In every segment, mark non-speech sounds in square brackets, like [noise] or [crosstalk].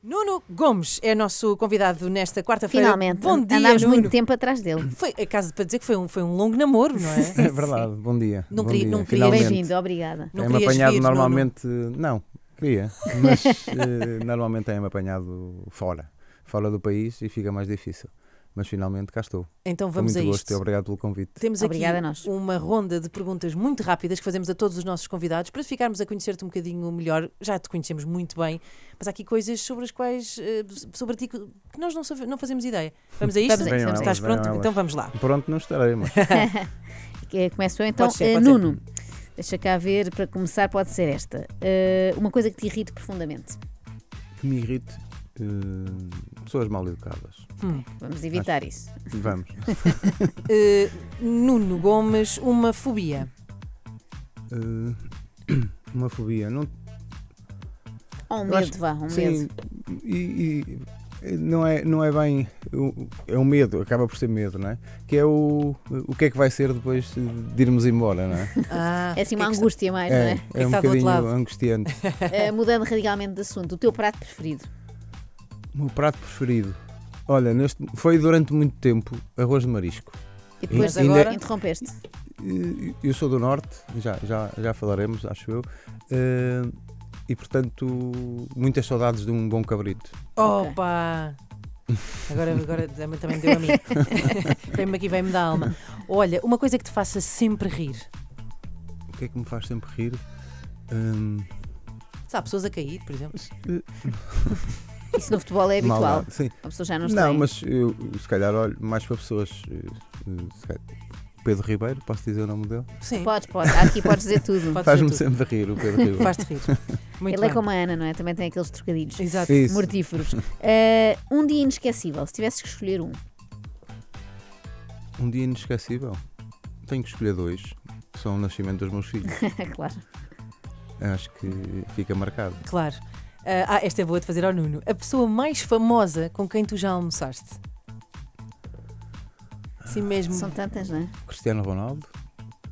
Nuno Gomes é nosso convidado nesta quarta-feira. Finalmente. Bom dia, Andámos Nuno. muito tempo atrás dele. Foi a é casa para dizer que foi um, foi um longo namoro, não é? [laughs] É verdade, bom dia. Não bom queria, dia, não queria. Bem-vindo, obrigada. Não É-me apanhado vir, normalmente. Não, queria. [laughs] Mas eh, normalmente é-me apanhado fora. Fora do país e fica mais difícil mas finalmente cá estou. Então vamos Com muito a isto. gosto e obrigado pelo convite. Temos aqui uma ronda de perguntas muito rápidas que fazemos a todos os nossos convidados para ficarmos a conhecer-te um bocadinho melhor. Já te conhecemos muito bem, mas há aqui coisas sobre as quais, eh, sobre ti, que nós não, sabemos, não fazemos ideia. Vamos a isto? Vamos a isto. Então elas, Estás pronto? Então vamos lá. Pronto, não estarei, mas... [laughs] Eh, começo eu então. Eh, ser, Nuno, ser. deixa cá ver, para começar pode ser esta. Uh, uma coisa que te irrite profundamente. Que me irrite pessoas mal educadas. Hum, vamos evitar Acho. isso. Vamos. uh, [laughs] Nuno Gomes, uma fobia. Uh, uma fobia. Não... Ou um medo, vá, um sim, medo. E, e, não, é, não é bem. É um medo, acaba por ser medo, não é? Que é o, o que é que vai ser depois de irmos embora, não é? Ah, é assim uma é angústia mais, é, não é? É, é um bocadinho angustiante. Uh, mudando radicalmente de assunto, o teu prato preferido? O meu prato preferido. Olha, neste, foi durante muito tempo arroz de marisco. E depois e, agora ainda, interrompeste. Eh, eu sou do Norte, já, já, já falaremos, acho eu. Uh, e portanto, muitas saudades de um bom cabrito. Opa! Agora, agora também deu a mim. [laughs] vem-me aqui, vem-me da alma. Olha, uma coisa que te faça sempre rir. O que é que me faz sempre rir? Um... Sabe, pessoas a cair, por exemplo. Eh, isso no futebol é habitual. Mal, sim. A pessoa já não está. Não, mas eu, se calhar olho mais para pessoas. Eh, Pedro Ribeiro, posso dizer o nome dele? Sim. Podes, podes. Aqui podes dizer tudo. [laughs] Faz-me sempre rir o Pedro Ribeiro. Faz-te rir. Muito Ele é bem. é como a Ana, não é? Também tem aqueles trocadilhos Exato. mortíferos. Uh, [laughs] um dia inesquecível, se tivesses que escolher um. Um dia inesquecível? Tenho que escolher dois, que são o nascimento dos meus filhos. [laughs] claro. Acho que fica marcado. Claro. Ah, ah, esta é boa de fazer ao Nuno. A pessoa mais famosa com quem tu já almoçaste? Sim mesmo. São tantas, não é? Cristiano Ronaldo.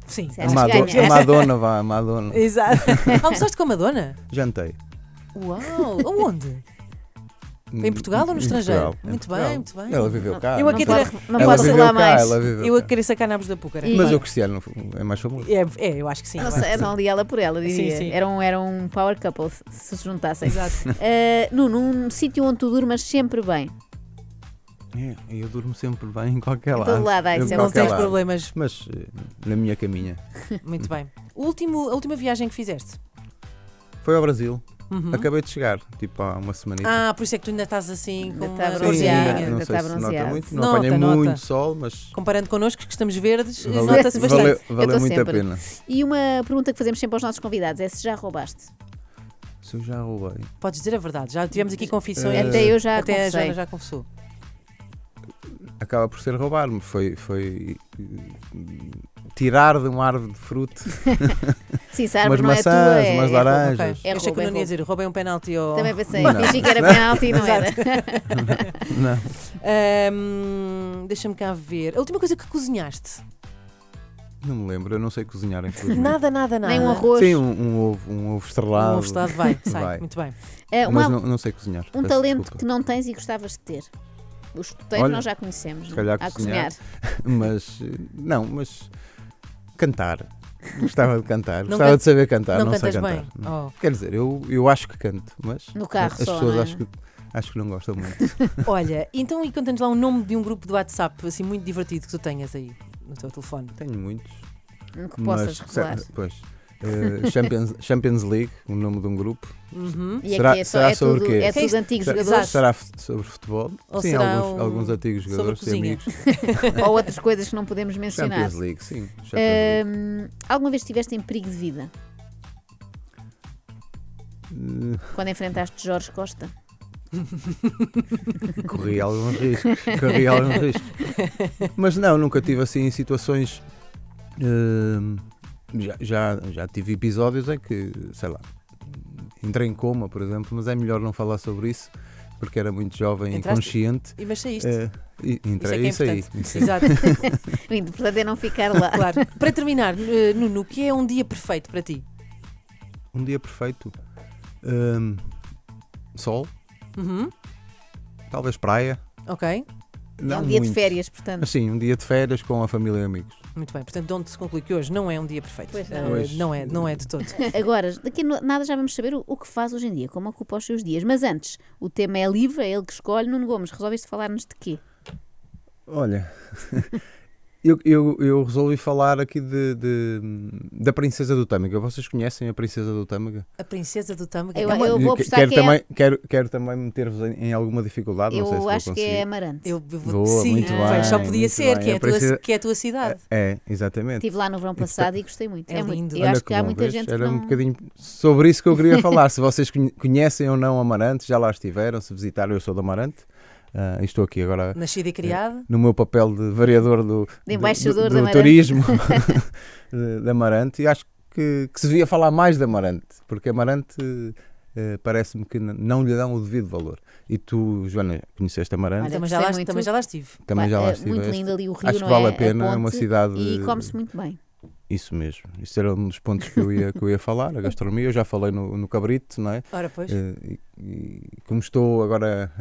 Sim, A acho Madonna, a Madonna, vá, a Madonna. [laughs] Exato. [laughs] Almoçaste com a Madonna? Jantei. Uau! Aonde? em Portugal ou no estrangeiro? Portugal, muito bem, muito bem. Ela viveu cá. Eu aqui não, posso falar mais. Eu queria sacar nabos da púcara. Mas o Cristiano é mais famoso. É, é eu acho que sim. Nossa, é não ali ela por ela, dizia. Sim, sim. Eram, eram um power couple se se juntassem. Exato. Uh, [laughs] Nuno, num sítio onde tu durmas sempre bem. É, eu durmo sempre bem em qualquer lado. Todo lado, ai, não tens lado. problemas. Mas eh, na minha caminha. Muito bem. O último, a última viagem que fizeste? Foi ao Brasil. Uhum. Acabei de chegar, tipo há uma semana. Ah, por isso é que tu ainda estás assim com tá uma tá bronzeada. Não, não, não sei se nota muito, não nota, apanhei nota. muito sol, mas. Comparando connosco que estamos verdes, nota-se bastante. Valeu, valeu muito sempre. a pena. E uma pergunta que fazemos sempre aos nossos convidados é se já roubaste. Se eu já roubei. Podes dizer a verdade, já tivemos aqui eh, confissões. até eu já Até confessei. a Jana já confessou acaba por ser roubar-me. Foi, foi tirar de uma árvore de fruto [laughs] Sim, sabe, umas é maçãs, é umas é laranjas. É, é, é que não ia dizer, roubei um penalti ou... Também pensei, não. fingi que era penalti e não era. [laughs] não. Um, Deixa-me cá ver. A última coisa que cozinhaste? Não me lembro, eu não sei cozinhar em tudo. nada, nada, nada. Nem um arroz. Sim, um, um, ovo, um ovo estrelado. Um ovo estrelado vai, sai, vai. muito bem. Uh, uma, Mas não, não, sei cozinhar. Um talento desculpa. que não tens e gostavas de ter? os escuteiro nós já conhecemos. Se calhar a cozinhar, cozinhar. [laughs] Mas, não, mas cantar. Gostava de cantar, não gostava can... de saber cantar, não, não sei cantar. Oh. Quer dizer, eu, eu acho que canto, mas no carro as só, pessoas é? acho que acho que não gostam muito. [laughs] Olha, então e conta-nos lá o um nome de um grupo do WhatsApp assim muito divertido que tu tenhas aí no teu telefone. Tenho muitos. Que possas mas, revelar. Pois. Eh, Champions, Champions League, o nome de um grupo. Uhum. É é será, é será é sobre o quê? É antigos será, jogadores? Será sobre futebol? Ou sim, alguns, um... alguns, antigos jogadores, sim, amigos. [laughs] Ou outras coisas que não podemos mencionar. Champions League, sim. Champions Um, alguma vez estiveste em perigo de vida? Hum. Quando enfrentaste Jorge Costa? [laughs] corri alguns riscos, corri alguns riscos. [laughs] Mas não, nunca tive assim em situações. Uh, já, já, já tive episódios em que, sei lá, entrei em coma, por exemplo, mas é melhor não falar sobre isso porque era muito jovem e inconsciente. E mas saíste. Uh, eh, entrei isso, é isso aí. Isso Exato. [laughs] o importante é não ficar lá. Claro. Para terminar, eh, Nuno, o que é um dia perfeito para ti? Um dia perfeito? Um, sol. Uhum. Talvez praia. Ok. Não é um dia muito. de férias, portanto. Sim, um dia de férias com a família e amigos. Muito bem, portanto, de onde se conclui que hoje não é um dia perfeito. Pois é. Ah, não, é não é de todo. [laughs] Agora, daqui a nada já vamos saber o, o, que faz hoje em dia, como ocupa os seus dias. Mas antes, o tema é livre, é ele que escolhe. Nuno Gomes, resolveste falar-nos de quê? Olha, [laughs] Eu, eu, eu, resolvi falar aqui de, de, da Princesa do Tâmega. Vocês conhecem a Princesa do Tâmega? A Princesa do Tâmega? Eu, eu vou apostar quero que é também, é... quero, quero também meter-vos em, alguma dificuldade. Eu não sei se acho vou que é Amarante. Eu vou... Boa, Sim, muito é. bem, só podia ser, que é, princesa... tua, que é, a tua cidade. É, é, exatamente. Estive lá no verão passado e gostei muito. É, é lindo. Eu acho que, que há bom, muita gente Era não... um bocadinho sobre isso que eu queria falar. se vocês conhecem ou não Amarante, já lá estiveram, se visitaram, eu sou do Amarante. Uh, estou aqui agora. Nascido e eh, criado? no meu papel de variador do, de embaixador do, do, do turismo [laughs] [laughs] da Amarante. E acho que, que, se devia falar mais da Amarante, porque a Amarante uh, parece-me que não lhe dão o devido valor. E tu, Joana, conheceste a Amarante? Olha, também, já lá, também já lá estive. Também já lá é estive. Muito lindo ali o Rio. Acho que vale é, a pena, é uma cidade. E come-se muito bem. Isso mesmo, isso era um dos pontos que eu ia, que eu ia falar, a gastronomia, eu já falei no, no cabrito, não é? Ora, pois. Eh, e, e, como estou agora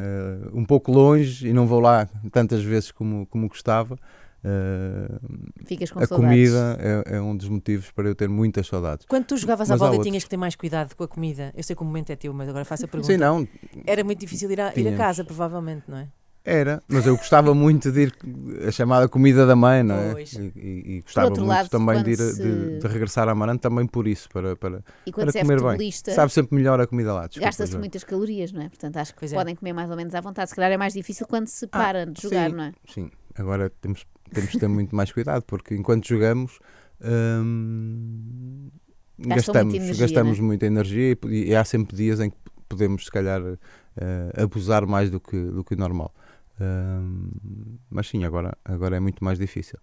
uh, um pouco longe e não vou lá tantas vezes como, como gostava, uh, Ficas com a saudades. comida é, é, um dos motivos para eu ter muitas saudades. Quando tu jogavas mas à bola tinhas que ter mais cuidado com a comida, eu sei que o momento é teu, mas agora faço a pergunta. Sim, não. Era muito difícil ir, a, ir a casa, provavelmente, não é? Era, mas eu gostava muito de ir a chamada comida da mãe, não é? Pois. E, e, gostava muito lado, também de, ir, se... de, de, regressar a Maranhão também por isso, para, para, e quando para é comer é bem. Sabe sempre melhor a comida lá. Gasta-se muitas calorias, não é? Portanto, acho que pois é. podem é. comer mais ou menos à vontade. Se calhar é mais difícil quando se ah, para ah, de jogar, sim, não é? Sim, agora temos, temos que ter muito mais cuidado, porque enquanto jogamos. Hum, gastamos, energia, é? gastamos é? muita energia e, e, há sempre dias em que podemos, se calhar, uh, abusar mais do que, do que o normal mas sim, agora, agora é muito mais difícil.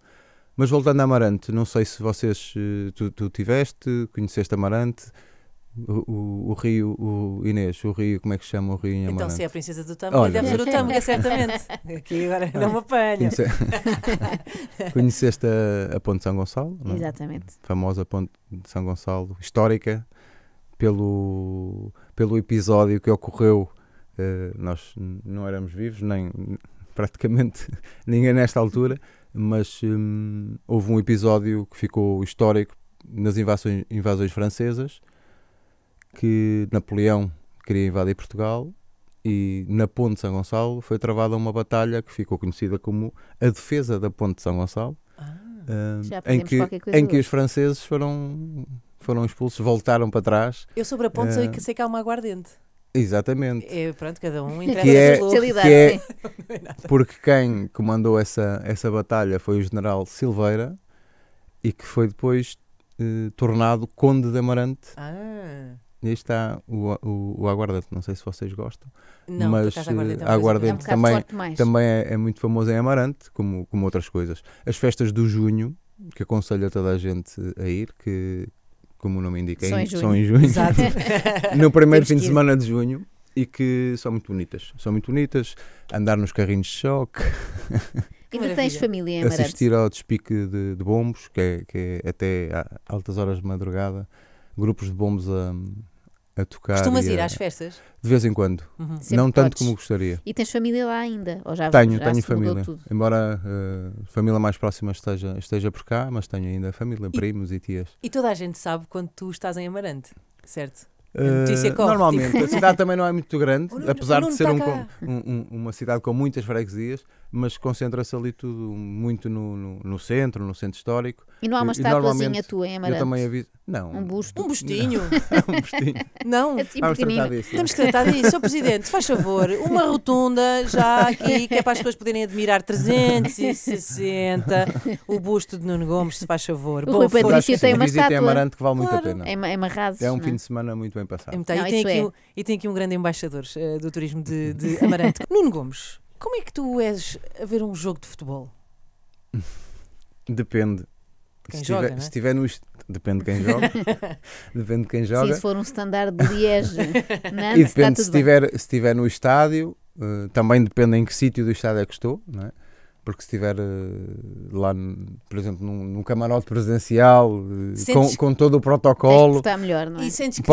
Mas voltando a Amarante, não sei se vocês, eh, tu, tu tiveste, conheceste Amarante, o, o, o, Rio, o Inês, o Rio, como é que chama o Rio em então, Amarante? Então, se é a princesa do Tâmega, deve ser o Tâmega, certamente. [laughs] Aqui agora não, me apanha. Conhece... [laughs] conheceste a, a, Ponte de São Gonçalo? Não? É? Exatamente. A famosa Ponte de São Gonçalo, histórica, pelo, pelo episódio que ocorreu Uh, nós não éramos vivos, nem [laughs] praticamente [laughs] ninguém nesta altura, mas um, houve um episódio que ficou histórico nas invasões, invasões francesas, que Napoleão queria invadir Portugal e na Ponte de São Gonçalo foi travada uma batalha que ficou conhecida como a defesa da Ponte de São Gonçalo, ah, uh, em, que, em que os franceses foram foram expulsos, voltaram para trás. Eu sobre a ponte uh, sei que há uma aguardente. Exatamente. É, pronto, cada um entrega é- que é, especialidade. Que é, [laughs] porque quem comandou essa, essa batalha foi o general Silveira e que foi depois eh, tornado Conde de Amarante. Ah. E aí está o, o, o aguardente, não sei se vocês gostam, não, mas aguardente, é eh, aguardente também, é também, também é, é, muito famoso em Amarante, como, como outras coisas. As festas do junho, que aconselho a toda a gente a ir, que, como o nome indica, são em junho. São em junho. Exato. [laughs] no primeiro fim de semana de junho e que são muito bonitas. São muito bonitas, andar nos carrinhos de choque. tens família em Assistir ao despique de, de bombos, que é, que é até altas horas de madrugada, grupos de bombos a, a tocar. Costumas ir às festas? De vez em quando. Uhum. Não tanto como gostaria. E tens família lá ainda? Ou já tenho, já tenho família. Embora a uh, eh, família mais próxima esteja, esteja por cá, mas tenho ainda família, e, primos e tias. E toda a gente sabe quando tu estás em Amarante, certo? Uh, normalmente, a cidade também não é muito grande, [laughs] apesar de ser tá um, um, uma cidade com muitas freguesias, mas concentra-se ali tudo muito no, no, no, centro, no centro histórico. E não há uma estatuazinha tua em Amarante? Eu também aviso. Não. Um busto? Um bustinho. [laughs] um bustinho. Não. É assim, Vamos tratar disso. Temos que tratar disso. Sr. Presidente, faz favor, uma rotunda já aqui, que é para as pessoas poderem admirar 360, o busto de Nuno Gomes, se faz favor. O Rui tem uma é estátua. Amarante que vale claro. muito a pena. É, é uma rasos, É um fim é? de semana muito bem bem passado. É então, Não, e, tem aqui, é. um, e tem aqui um grande embaixador uh, do turismo de, de Amarante. [laughs] Nuno Gomes, como é que tu és a ver um jogo de futebol? Depende. Quem se, joga, é? se no depende de quem joga. [laughs] depende de quem joga. se for um standard de Liege. [laughs] e depende se estiver se estiver no estádio, uh, também depende em que sítio do estádio é que estou, não é? Porque se estiver eh, lá, por exemplo, num, num camarote presidencial, eh, com, com, todo o protocolo. está melhor, não é? E sentes que,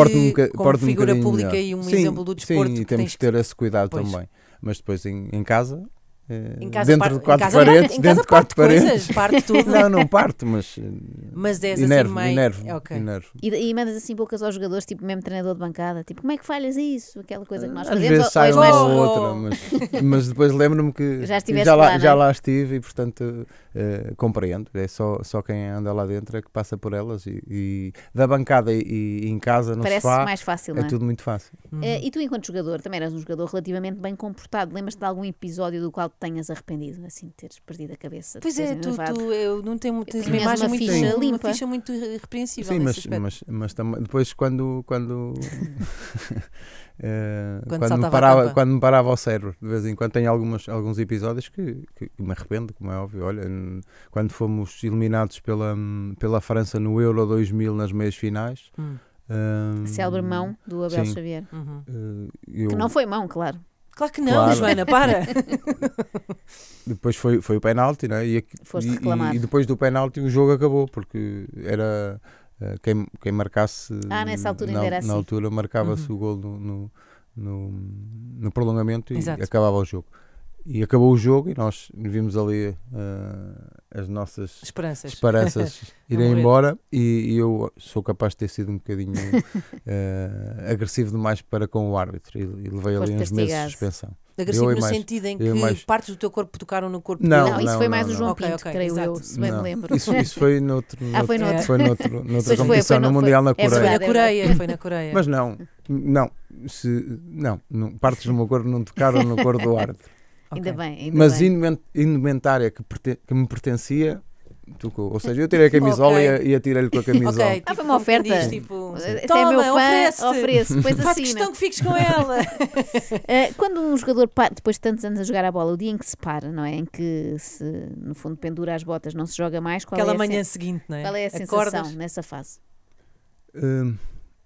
como como figura um pública melhor. e um sim, exemplo do desporto. Sim, e temos que ter esse cuidado pois. também. Mas depois em, em casa, em eh, casa dentro parte, de quatro em casa, paredes, em casa dentro parte de quatro paredes. Coisas, parte tudo. não, não parte, mas. Mas és inervo, assim Inervo, é okay. inervo. E, e, mandas assim bocas aos jogadores, tipo mesmo treinador de bancada, tipo como é que falhas isso? Aquela coisa que nós Às fazemos. Às vezes sai uma ou outra, mas, [laughs] mas depois lembro-me que já, já, lá, já é? lá estive e portanto uh, compreendo. É só, só quem anda lá dentro é que passa por elas e, e da bancada e, e, em casa não Parece se mais fácil, é? é? tudo muito fácil. Uhum. Uh, e tu, enquanto jogador, também eras um jogador relativamente bem comportado. Lembras-te de algum episódio do qual tenhas arrependido, assim, de teres perdido a cabeça. Pois é, tu, tu, eu não tenho tens uma imagem uma muito ficha limpa. Uma ficha muito irrepreensível. Sim, mas, mas, mas depois quando. Quando, uh, [laughs] quando, quando, me parava, quando me parava ao cérebro, de vez em quando, tem algumas, alguns episódios que, que, que me arrependo, como é óbvio. Olha, quando fomos eliminados pela, pela França no Euro 2000 nas meias finais. Hum. Um, Célebre mão do Abel sim. Xavier. Uhum. Uh, eu, que não foi mão, claro. Claro que não, claro. Joana, para. [laughs] depois foi, foi o penalti, né? E, Foste e, E, depois do penalti o jogo acabou, porque era eh, quem, quem marcasse. Ah, nessa altura na, era assim. Na altura marcava-se uhum. o gol no, no, no, no prolongamento e Exato. acabava o jogo e acabou o jogo e nós vimos ali uh, as nossas esperanças, esperanças [laughs] é irem embora e, e, eu sou capaz de ter sido um bocadinho uh, [laughs] agressivo demais para com o árbitro e, e levei Foste ali uns meses de suspensão. Agressivo eu no mais, sentido em que mais... partes do teu corpo tocaram no corpo não, dele. Não, isso foi mais o João Pinto, okay, okay, creio exato. eu, se bem me lembro. Isso, isso foi noutro, noutro, ah, foi noutro. Foi noutro, [laughs] noutro competição, foi, foi, no, no Mundial na é Coreia. É foi na Coreia, foi na Coreia. Mas não, não, se, não, partes do meu corpo não tocaram no corpo do árbitro. Ainda bem. Ainda Mas bem. indumentária que, que me pertencia Ou seja, eu tirei a camisola okay. e, atirei-lhe com a camisola. Okay, tipo, ah, foi uma oferta. Diz, tipo, Toma, é meu fã, oferece. oferece pois Faz assim, questão que fiques com ela. uh, [laughs] quando um jogador, depois de tantos anos a jogar a bola, o dia em que se para, não é? Em que se, no fundo, pendura as botas, não se joga mais. Qual Aquela é manhã seguinte, não é? Qual é a Acordas? sensação nessa fase? Uh,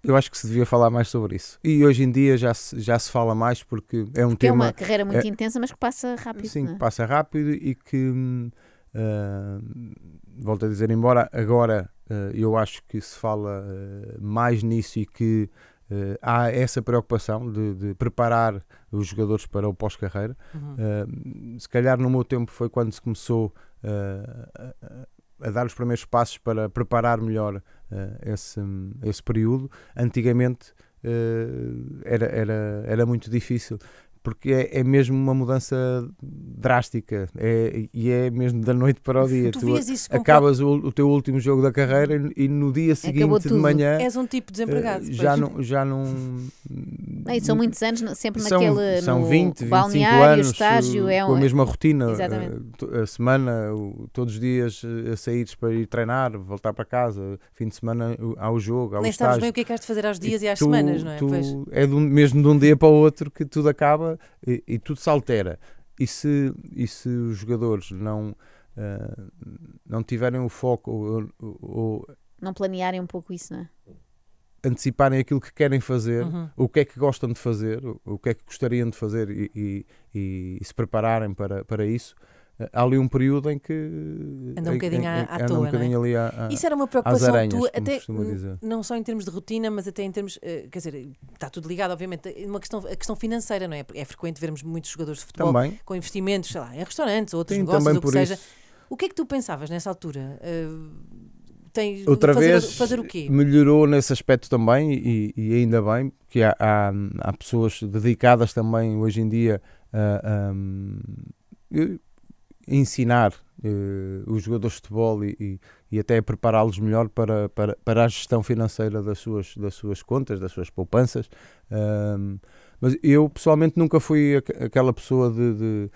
eu acho que se devia falar mais sobre isso. E hoje em dia já se, já se fala mais porque é um porque tema. É uma carreira muito é, intensa, mas que passa rápido. Sim, que é? passa rápido e que, uh, volto a dizer, embora agora uh, eu acho que se fala uh, mais nisso e que Uh, há essa preocupação de, de, preparar os jogadores para o pós-carreira. Uhum. Uh, se calhar no meu tempo foi quando se começou uh, a dar os primeiros passos para preparar melhor uh, esse, esse período. Antigamente uh, era, era, era muito difícil porque é, é, mesmo uma mudança drástica é, e é mesmo da noite para o dia. Tu, tu acabas o, o, teu último jogo da carreira e, e no dia seguinte de manhã és um tipo de desempregado. Eh, já não, já não. [laughs] são muitos anos sempre são, naquele são no 20, 25 balneário, anos, estágio, é um... com a mesma rotina, eh, a semana, todos os dias eh, a para ir treinar, voltar para casa, fim de semana ao jogo, ao Nem estágio. sabes bem o que é que has de fazer aos dias e, e às tu, semanas, não é? Tu, é mesmo de um dia para o outro que tudo acaba e, e tudo se altera. E se, e se os jogadores não, uh, não tiverem o foco ou, ou, não planearem um pouco isso, não é? Anteciparem aquilo que querem fazer, uhum. o que é que gostam de fazer, o, que é que gostariam de fazer e, e, e se prepararem para, para isso, há ali um período em que anda um bocadinho em, à, à toa, um é? bocadinho é? ali à, à, isso era uma preocupação aranhas, tua, até não só em termos de rotina, mas até em termos, eh, quer dizer, está tudo ligado, obviamente, é uma questão, a questão financeira, não é? É frequente vermos muitos jogadores de futebol também. com investimentos, sei lá, em restaurantes, ou outros Sim, negócios, ou o que seja. O que é que tu pensavas nessa altura? Uh, eh, tem, Outra fazer, vez fazer o quê? melhorou nesse aspecto também e, e ainda bem que há, há, há, pessoas dedicadas também hoje em dia a, ensinar uh, os jogadores de futebol e, e, e até prepará-los melhor para, para, para a gestão financeira das suas, das suas contas, das suas poupanças. Um, mas eu pessoalmente nunca fui aquela pessoa de, de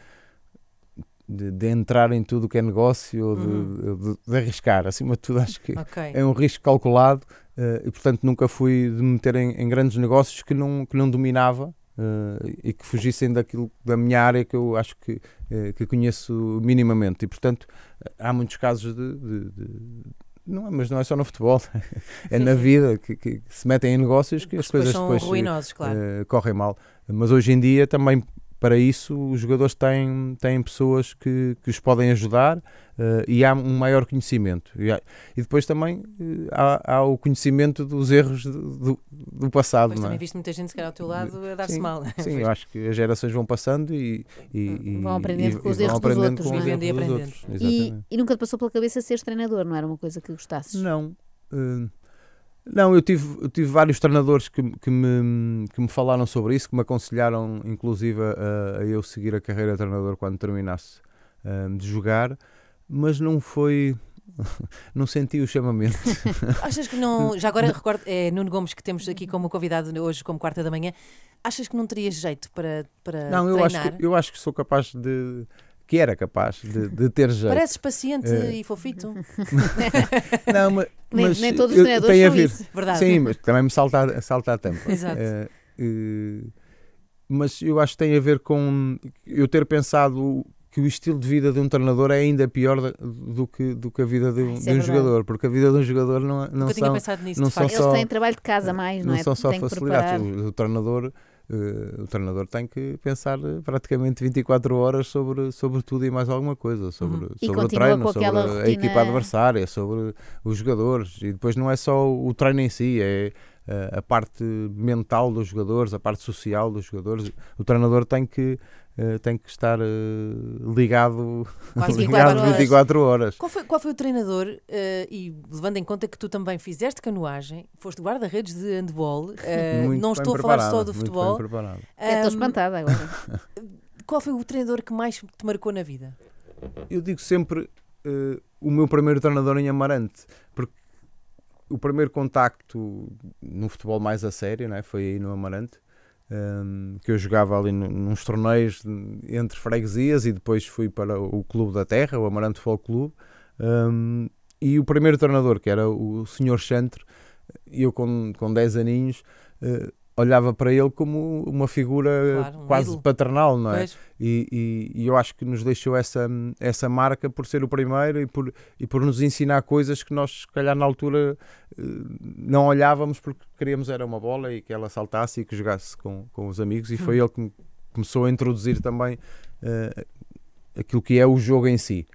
de, de, entrar em tudo o que é negócio ou de, uhum. de, de, arriscar. Acima de tudo, acho que okay. é um risco calculado uh, e, portanto, nunca fui de meter em, em, grandes negócios que não, que não dominava uh, e que fugissem daquilo da minha área que eu acho que, uh, que conheço minimamente. E, portanto, há muitos casos de. de, de não é, mas não é só no futebol, [laughs] é na vida que, que, se metem em negócios que as coisas depois, eh, correm mal. Mas hoje em dia também para isso os jogadores têm, têm pessoas que, que os podem ajudar uh, e há um maior conhecimento. E, há, e depois também uh, há, há, o conhecimento dos erros do, do passado. Mas é? também é? viste muita gente que era ao teu lado a dar-se mal. Sim, [laughs] eu acho que as gerações vão passando e, e vão aprendendo e, com os erros dos outros. Com vivendo é? e aprendendo. Outros, e, nunca te passou pela cabeça seres treinador, não era uma coisa que gostasses? Não. Uh, não, eu tive, eu tive vários treinadores que, que, me, que me falaram sobre isso, que me aconselharam, inclusive, a, a eu seguir a carreira de treinador quando terminasse um, de jogar, mas não foi. [laughs] Não senti o chamamento. [laughs] Achas que não. Já agora recordo, é Nuno Gomes que temos aqui como convidado hoje, como quarta da manhã. Achas que não terias jeito para, para não, eu Acho que, eu acho que sou capaz de que era capaz de, de ter jeito. Pareces paciente uh, e fofito. [laughs] não, mas, nem, mas nem, todos os treinadores tem são a ver. isso. Verdade. Sim, mas também me salta, salta a tampa. Exato. Uh, uh, mas eu acho que tem a ver com eu ter pensado que o estilo de vida de um treinador é ainda pior do que, do que a vida de, um, de é um jogador, porque a vida de um jogador não, não Nunca são... Nisso, não são Eles só, têm trabalho de casa é. mais, não, não é? são só facilidades. O, o treinador eh, o treinador tem que pensar eh, praticamente 24 horas sobre, sobre tudo e mais alguma coisa, sobre, uhum. sobre o treino, sobre rotina... a equipa é. adversária, sobre os jogadores. E depois não é só o treino em si, é eh, a parte mental dos jogadores, a parte social dos jogadores. O treinador tem que eh, tem que estar eh, ligado, Quase [laughs] ligado 24 horas. horas. Qual, foi, qual foi o treinador, uh, e levando em conta que tu também fizeste canoagem, foste guarda-redes de handball, uh, [laughs] não estou a falar só do futebol. É, estou um, espantada agora. [laughs] Qual foi o treinador que mais te marcou na vida? Eu digo sempre uh, o meu primeiro treinador em Amarante, porque o primeiro contacto no futebol mais a sério né, foi aí no Amarante, um, que eu jogava ali nos torneios entre freguesias e depois fui para o Clube da Terra, o Amarante Futebol Clube. Um, e o primeiro treinador, que era o Sr. Chantre, eu com, com 10 aninhos, uh, olhava para ele como uma figura claro, um quase ídolo. paternal, não é? E, e, e, eu acho que nos deixou essa, essa marca por ser o primeiro e por, e por nos ensinar coisas que nós, se calhar, na altura eh, não olhávamos porque queríamos era uma bola e que ela saltasse e que jogasse com, com os amigos. E foi hum. ele que começou a introduzir também uh, aquilo que é o jogo em si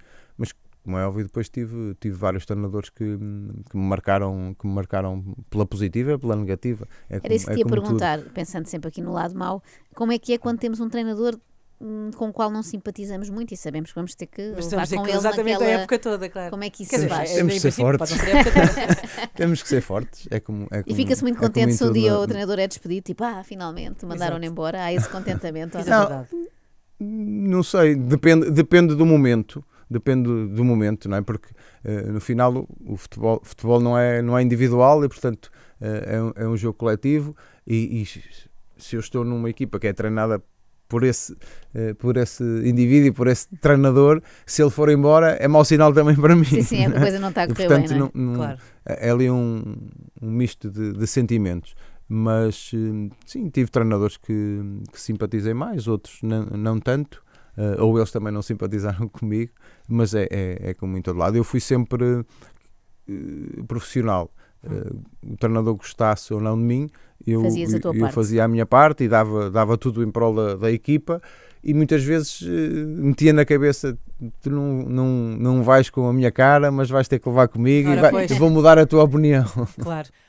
como é óbvio, depois tive, tive vários treinadores que, que, me marcaram, que me marcaram pela positiva e pela negativa. É Era isso que é te ia perguntar, tudo. pensando sempre aqui no lado mau, como é que é quando temos um treinador hum, com o qual não simpatizamos muito e sabemos que vamos ter que Mas levar com que ele exatamente naquela... a época toda, claro. Como é que isso se vai? É temos que ser fortes. [laughs] [laughs] temos que ser fortes. É como, é como, e fica-se muito é contente se um dia o treinador é despedido, tipo, ah, finalmente, mandaram-no embora. Há esse contentamento. [laughs] não, não sei, depende, depende do momento depende do momento, não é? Porque eh, no final o futebol, futebol não, é, não é individual e, portanto, eh, é é, é, um, jogo coletivo. E, e, se eu estou numa equipa que é treinada por esse, eh, por esse indivíduo, por esse treinador, se ele for embora, é mau sinal também para mim. Sim, sim, é [laughs] a coisa não está a correr e, portanto, bem, é? não, não claro. É ali um, um misto de, de sentimentos mas sim, tive treinadores que, que simpatizei mais, outros não, não tanto, uh, ou eles também não simpatizaram [laughs] comigo, mas é, é, é como em todo lado. Eu fui sempre uh, profissional. Uh, o treinador gostasse ou não de mim, eu, eu, eu fazia a minha parte e dava, dava tudo em prol da, da equipa e muitas vezes uh, metia na cabeça tu não, não, não vais com a minha cara, mas vais ter que levar comigo Ora, e vai, vou mudar a tua opinião. Claro.